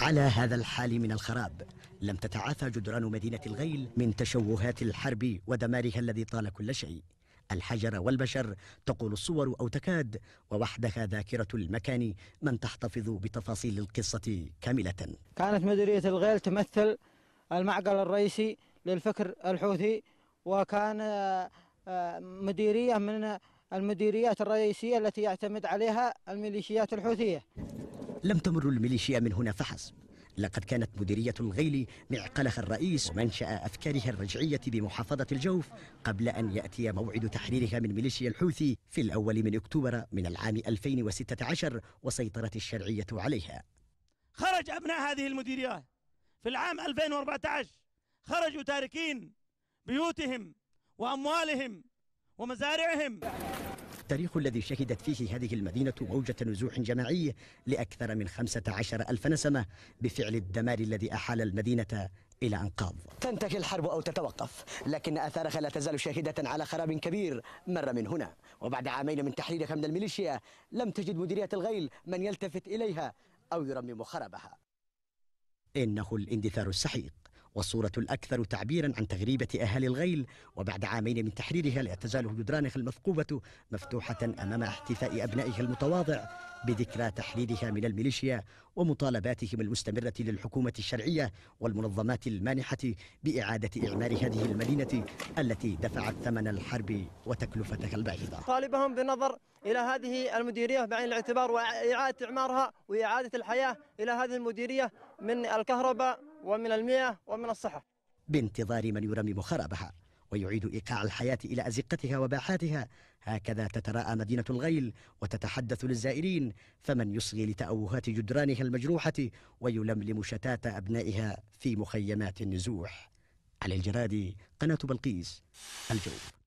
على هذا الحال من الخراب لم تتعافى جدران مدينة الغيل من تشوهات الحرب ودمارها الذي طال كل شيء الحجر والبشر تقول الصور أو تكاد ووحدها ذاكرة المكان من تحتفظ بتفاصيل القصة كاملة كانت مديرية الغيل تمثل المعقل الرئيسي للفكر الحوثي وكان آه، مديرية من المديريات الرئيسية التي يعتمد عليها الميليشيات الحوثية لم تمر الميليشيا من هنا فحسب لقد كانت مديرية الغيل معقلها الرئيس ومنشأ أفكارها الرجعية بمحافظة الجوف قبل أن يأتي موعد تحريرها من ميليشيا الحوثي في الأول من أكتوبر من العام 2016 وسيطرة الشرعية عليها خرج أبناء هذه المديرية في العام 2014 خرجوا تاركين بيوتهم وأموالهم ومزارعهم التاريخ الذي شهدت فيه هذه المدينة موجة نزوح جماعي لأكثر من 15 ألف نسمة بفعل الدمار الذي أحال المدينة إلى أنقاض تنتهي الحرب أو تتوقف لكن آثارها لا تزال شاهدة على خراب كبير مر من هنا وبعد عامين من تحريرها من الميليشيا لم تجد مديرية الغيل من يلتفت إليها أو يرمم خرابها إنه الاندثار السحيق والصورة الأكثر تعبيرا عن تغريبة أهالي الغيل وبعد عامين من تحريرها لا تزال جدرانها المثقوبة مفتوحة أمام احتفاء أبنائها المتواضع بذكرى تحريرها من الميليشيا ومطالباتهم المستمرة للحكومة الشرعية والمنظمات المانحة بإعادة إعمار هذه المدينة التي دفعت ثمن الحرب وتكلفتها الباهظة طالبهم بنظر إلى هذه المديرية بعين الاعتبار وإعادة إعمارها وإعادة الحياة إلى هذه المديرية من الكهرباء ومن المياه ومن الصحة بانتظار من يرمم خرابها ويعيد إيقاع الحياة إلى أزقتها وباحاتها هكذا تتراءى مدينة الغيل وتتحدث للزائرين فمن يصغي لتأوهات جدرانها المجروحة ويلملم شتات أبنائها في مخيمات النزوح علي الجرادي قناة بلقيس الجوف